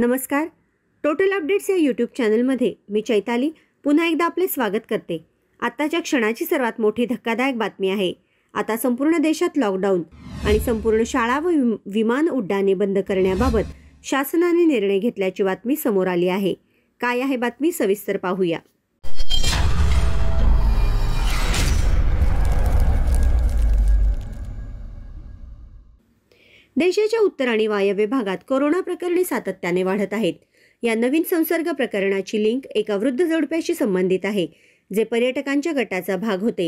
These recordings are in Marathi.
नमस्कार टोटल अपडेट्स या यूट्यूब चॅनलमध्ये मी चैताली पुन्हा एकदा आपले स्वागत करते आत्ताच्या क्षणाची सर्वात मोठी धक्कादायक बातमी आहे आता संपूर्ण देशात लॉकडाऊन आणि संपूर्ण शाळा व विमान उड्डाणे बंद करण्याबाबत शासनाने निर्णय घेतल्याची बातमी समोर आली आहे काय आहे बातमी सविस्तर पाहूया देशाच्या उत्तर आणि वायव्य भागात कोरोना प्रकरणे सातत्याने वाढत आहेत या नवीन संसर्ग प्रकरणाची लिंक एका वृद्ध जोडप्याशी संबंधित आहे जे पर्यटकांच्या गटाचा भाग होते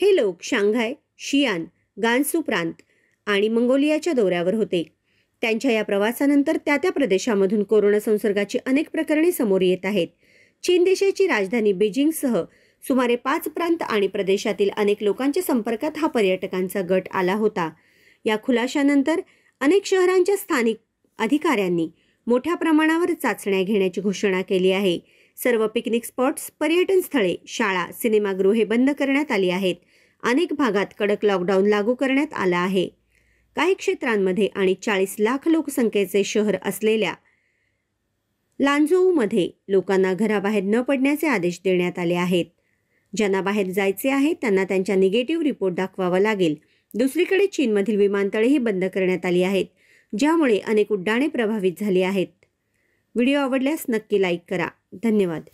हे लोक शांघाय शियान गानसू प्रांत आणि मंगोलियाच्या दौऱ्यावर होते त्यांच्या या प्रवासानंतर त्या त्या प्रदेशामधून कोरोना संसर्गाची अनेक प्रकरणे समोर येत आहेत चीन देशाची राजधानी बीजिंगसह सुमारे पाच प्रांत आणि प्रदेशातील अनेक लोकांच्या संपर्कात हा पर्यटकांचा गट आला होता या खुलाशानंतर अनेक शहरांच्या स्थानिक अधिकाऱ्यांनी मोठ्या प्रमाणावर चाचण्या घेण्याची घोषणा केली आहे सर्व पिकनिक स्पॉट्स पर्यटन स्थळे शाळा सिनेमागृहे बंद करण्यात आली आहेत अनेक भागात कडक लॉकडाऊन लागू करण्यात आला आहे काही क्षेत्रांमध्ये आणि चाळीस लाख लोकसंख्येचे शहर असलेल्या लांजोऊमध्ये लोकांना घराबाहेर न पडण्याचे आदेश देण्यात आले आहेत ज्यांना बाहेर जायचे आहे त्यांना त्यांचा निगेटिव्ह रिपोर्ट दाखवावा लागेल दुसरीकडे चीनमधील विमानतळेही बंद करण्यात आली आहेत ज्यामुळे अनेक उड्डाणे प्रभावित झाली आहेत व्हिडिओ आवडल्यास नक्की लाईक करा धन्यवाद